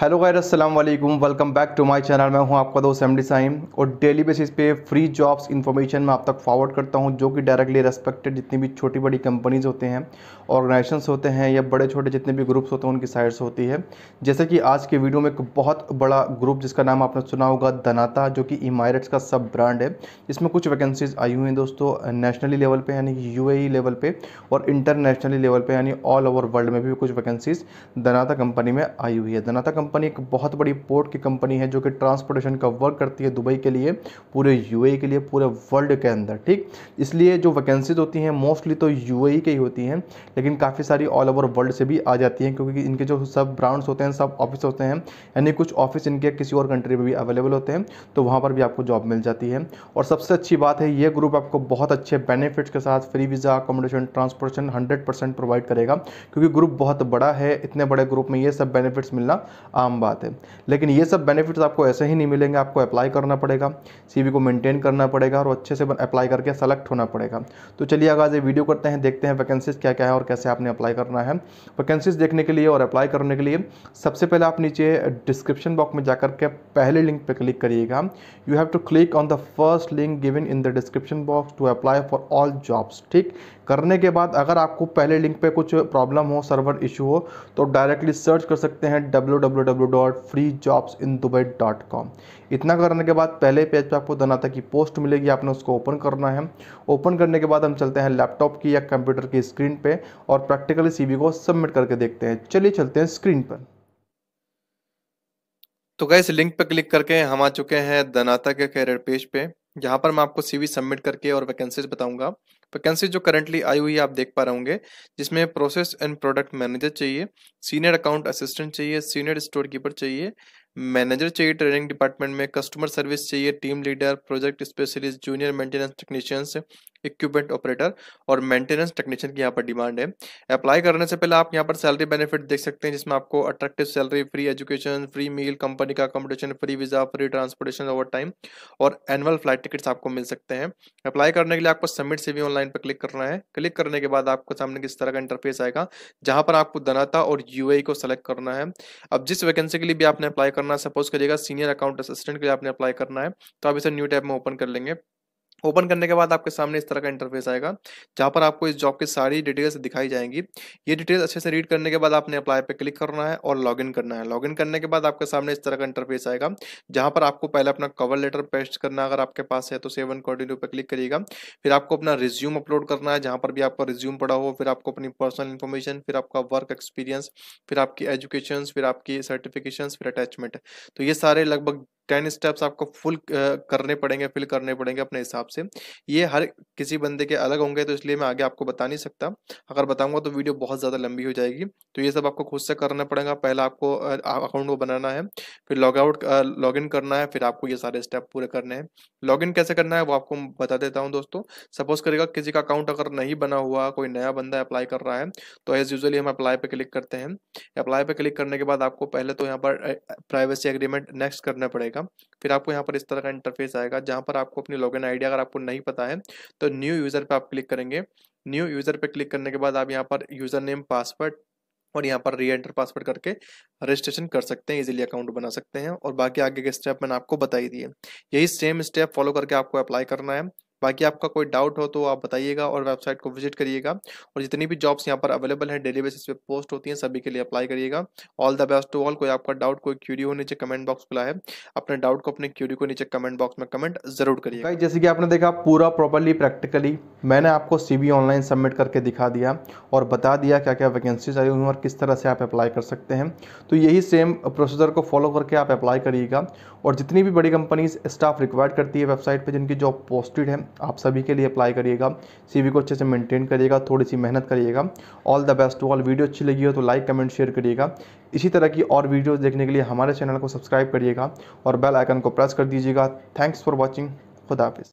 hello गैर Aslam welcome back to my channel मैं हूं आपका दोस्त एमडी साइम और डेली बेसिस पे फ्री जॉब्स इन्फॉर्मेशन मैं आप तक फॉरवर्ड करता हूं जो कि डायरेक्टली रेस्पेक्टेड जितनी भी छोटी बड़ी कंपनीज़ होते हैं ऑर्गेनाइजेशंस होते हैं या बड़े छोटे जितने भी ग्रुप्स होते हैं उनकी साइट्स होती है जैसे कि आज के वीडियो में एक बहुत बड़ा ग्रुप जिसका नाम आपने सुना होगा धनाता जो कि इमायरट्स का सब ब्रांड है इसमें कुछ वैकेंसीज आई हुई हैं दोस्तों नेशनली लेवल पर यानी यू लेवल पर और इंटरनेशनली लेवल पर यानी ऑल ओवर वर्ल्ड में भी कुछ वैकेंसीज धनाता कंपनी में आई हुई है धनाता कंपनी एक बहुत बड़ी पोर्ट की कंपनी है जो कि ट्रांसपोर्टेशन का वर्क करती है दुबई के लिए पूरे यूएई के लिए पूरे वर्ल्ड के अंदर ठीक इसलिए जो वैकेंसीज होती हैं मोस्टली तो यूएई के ही होती हैं लेकिन काफ़ी सारी ऑल ओवर वर्ल्ड से भी आ जाती हैं क्योंकि इनके जो सब ब्रांड्स होते हैं सब ऑफिस होते हैं यानी कुछ ऑफिस इनके किसी और कंट्री में भी अवेलेबल होते हैं तो वहाँ पर भी आपको जॉब मिल जाती है और सबसे अच्छी बात है ये ग्रुप आपको बहुत अच्छे बेनिफिट्स के साथ free visa accommodation transportation hundred provide करेगा क्योंकि ग्रुप बहुत बड़ा है इतने बड़े ग्रुप में ये सब बेनिफिट्स मिलना आम बात है लेकिन ये सब बेनिफिट्स आपको ऐसे ही नहीं मिलेंगे आपको अप्लाई करना पड़ेगा सीवी को मेंटेन करना पड़ेगा और अच्छे से अप्लाई करके सेलेक्ट होना पड़ेगा तो चलिए आगाज ये वीडियो करते हैं देखते हैं वैकेंसीज क्या क्या है और कैसे आपने अप्लाई करना है वैकेंसीज देखने के लिए और अप्लाई करने के लिए सबसे पहले आप नीचे डिस्क्रिप्शन बॉक्स में जाकर के पहले लिंक पर क्लिक करिएगा you have to click on the first link given in the description box to apply for all jobs ठीक करने के बाद अगर आपको पहले लिंक पे कुछ प्रॉब्लम हो सर्वर इशू हो तो डायरेक्टली सर्च कर सकते हैं डब्ल्यू www.freejobsindubai.com इतना करने के बाद पहले पेज पर आपको देना था कि पोस्ट मिलेगी आपने उसको ओपन करना है ओपन करने के बाद हम चलते हैं लैपटॉप की या कंप्यूटर की स्क्रीन पे और प्रैक्टिकली सीवी को सबमिट करके देखते हैं चलिए चलते हैं स्क्रीन पर तो गए लिंक पर क्लिक करके हम आ चुके हैं दनाता के कैरियर पेज पे यहाँ पर मैं आपको सीवी सबमिट करके और वैकेंसीज बताऊंगा वैकेंसी जो करंटली आई हुई है आप देख पा रहे होंगे जिसमें प्रोसेस एंड प्रोडक्ट मैनेजर चाहिए सीनियर अकाउंट असिस्टेंट चाहिए सीनियर स्टोर कीपर चाहिए मैनेजर चाहिए ट्रेनिंग डिपार्टमेंट में कस्टमर सर्विस चाहिए team leader project specialist junior maintenance technicians equipment operator और मेंटेनेंस टेक्नीशियन की यहाँ पर डिमांड है अप्लाई करने से पहले आप यहाँ पर सैलरी बेनिफिट देख सकते हैं जिसमें आपको attractive salary free education free meal company का accommodation free visa free transportation overtime और एनुअल फ्लाइट टिकट्स आपको मिल सकते हैं अप्लाई करने के लिए आपको सबमिट से भी ऑनलाइन पर क्लिक करना है क्लिक करने के बाद आपको सामने किस तरह का इंटरफेस आएगा जहां पर आपको दनाता और यू को सेलेक्ट करना है अब जिस वैकेंसी के लिए भी आपने अप्लाई करना सपोज करिएगा सीनियर अकाउंट असिस्टेंट के लिए आपने अप्लाई करना है तो आप इसे न्यू टैब में ओपन कर लेंगे ओपन करने के बाद आपके सामने इस तरह का इंटरफेस आएगा जहाँ पर आपको इस जॉब की सारी डिटेल्स दिखाई जाएंगी ये डिटेल्स अच्छे से रीड करने के बाद आपने अप्लाई पे क्लिक करना है और लॉगिन करना है लॉगिन करने के बाद आपके सामने इस तरह का इंटरफेस आएगा जहाँ पर आपको पहले अपना कवर लेटर पेस्ट करना अगर आपके पास है तो सेवन कॉन्टिन्यू पर क्लिक करिएगा फिर आपको अपना रिज्यूम अपलोड करना है जहाँ पर भी आपका रिज्यूम पड़ा हो फिर आपको अपनी पर्सनल इन्फॉर्मेशन फिर आपका वर्क एक्सपीरियंस फिर आपकी एजुकेशन फिर आपकी सर्टिफिकेशन फिर अटैचमेंट तो ये सारे लगभग टेन स्टेप्स आपको फुल करने पड़ेंगे फिल करने पड़ेंगे अपने हिसाब से ये हर किसी बंदे के अलग होंगे तो इसलिए मैं आगे आपको बता नहीं सकता अगर बताऊंगा तो वीडियो बहुत ज़्यादा लंबी हो जाएगी तो ये सब आपको खुद से करना पड़ेगा पहले आपको अकाउंट को बनाना है फिर लॉगआउट लॉग इन करना है फिर आपको ये सारे स्टेप पूरे करने हैं लॉग इन कैसे करना है वो आपको बता देता हूँ दोस्तों सपोज करेगा किसी का अकाउंट अगर नहीं बना हुआ कोई नया बंदा अप्लाई कर रहा है तो एज़ यूजली हम अप्लाई पर क्लिक करते हैं अप्लाई पर क्लिक करने के बाद आपको पहले तो यहाँ पर प्राइवेसी एग्रीमेंट नेक्स्ट करना पड़ेगा जाएगा फिर आपको यहाँ पर इस तरह का इंटरफेस आएगा जहाँ पर आपको अपनी लॉगिन आईडी अगर आपको नहीं पता है तो न्यू यूज़र पर आप क्लिक करेंगे न्यू यूज़र पर क्लिक करने के बाद आप यहाँ पर यूज़र नेम पासवर्ड और यहाँ पर री एंटर पासवर्ड करके रजिस्ट्रेशन कर सकते हैं इजीली अकाउंट बना सकते हैं और बाकी आगे के स्टेप मैंने आपको बताई दिए यही सेम स्टेप फॉलो करके आपको अप्लाई करना है बाकी आपका कोई डाउट हो तो आप बताइएगा और वेबसाइट को विजिट करिएगा और जितनी भी जॉब्स यहाँ पर अवेलेबल हैं डेली बेसिस पे पोस्ट होती हैं सभी के लिए अप्लाई करिएगा all the best to all कोई आपका डाउट कोई क्यूरी हो नीचे कमेंट बॉक्स खुला है अपने डाउट को अपने क्यूरी को नीचे कमेंट बॉक्स में कमेंट जरूर करिएगा जैसे कि आपने देखा पूरा प्रॉपरली प्रैक्टिकली मैंने आपको सी ऑनलाइन सबमिट करके दिखा दिया और बता दिया क्या क्या वैकेंसीज आई हुई और किस तरह से आप अप्लाई कर सकते हैं तो यही सेम प्रोसीजर को फॉलो करके आप अप्लाई करिएगा और जितनी भी बड़ी कंपनीज स्टाफ रिक्वायर्ड करती है वेबसाइट पर जिनकी जॉब पोस्टेड है आप सभी के लिए अप्लाई करिएगा सीवी को अच्छे से मेंटेन करिएगा थोड़ी सी मेहनत करिएगा all the best to all video अच्छी लगी हो तो लाइक कमेंट शेयर करिएगा इसी तरह की और वीडियोज़ देखने के लिए हमारे चैनल को सब्सक्राइब करिएगा और बेल आइकन को प्रेस कर दीजिएगा थैंक्स फॉर वॉचिंग खुदाफिज